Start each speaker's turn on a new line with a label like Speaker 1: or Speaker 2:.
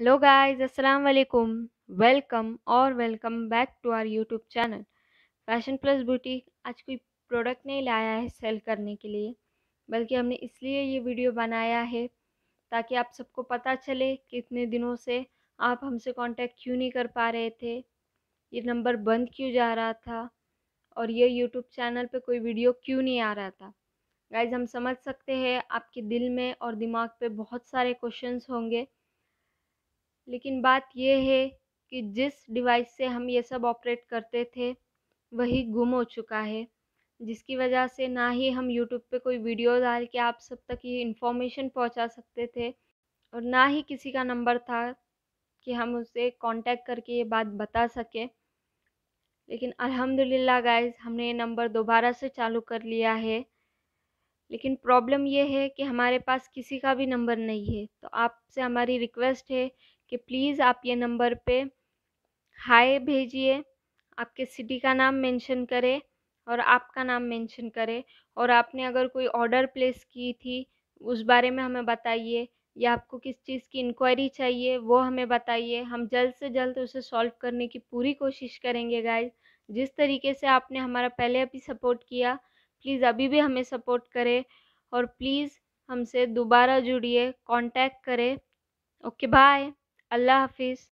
Speaker 1: hello guys अस्सलाम वालेकुम welcome और welcome back to our YouTube channel fashion plus beauty आज कोई प्रोडक्ट नहीं लाया है सेल करने के लिए बल्कि हमने इसलिए ये वीडियो बनाया है ताकि आप सबको पता चले कि इतने दिनों से आप हमसे कांटेक्ट क्यों नहीं कर पा रहे थे ये नंबर बंद क्यों जा रहा था और ये यूट्यूब चैनल पर कोई वीडियो क्यों नहीं आ रहा था गाइज हम समझ सकते हैं आपके दिल में और दिमाग पर बहुत सारे क्वेश्चन होंगे लेकिन बात यह है कि जिस डिवाइस से हम ये सब ऑपरेट करते थे वही गुम हो चुका है जिसकी वजह से ना ही हम यूट्यूब पे कोई वीडियो डाल के आप सब तक ये इन्फॉर्मेशन पहुंचा सकते थे और ना ही किसी का नंबर था कि हम उसे कांटेक्ट करके ये बात बता सकें लेकिन अल्हम्दुलिल्लाह गाइस हमने ये नंबर दोबारा से चालू कर लिया है लेकिन प्रॉब्लम ये है कि हमारे पास किसी का भी नंबर नहीं है तो आपसे हमारी रिक्वेस्ट है कि प्लीज़ आप ये नंबर पे हाय भेजिए आपके सिटी का नाम मेंशन करें और आपका नाम मेंशन करें और आपने अगर कोई ऑर्डर प्लेस की थी उस बारे में हमें बताइए या आपको किस चीज़ की इंक्वायरी चाहिए वो हमें बताइए हम जल्द से जल्द उसे सॉल्व करने की पूरी कोशिश करेंगे गाइज जिस तरीके से आपने हमारा पहले अभी सपोर्ट किया प्लीज़ अभी भी हमें सपोर्ट करें और प्लीज़ हमसे दोबारा जुड़िए कांटेक्ट करें ओके बाय अल्लाह हाफिज़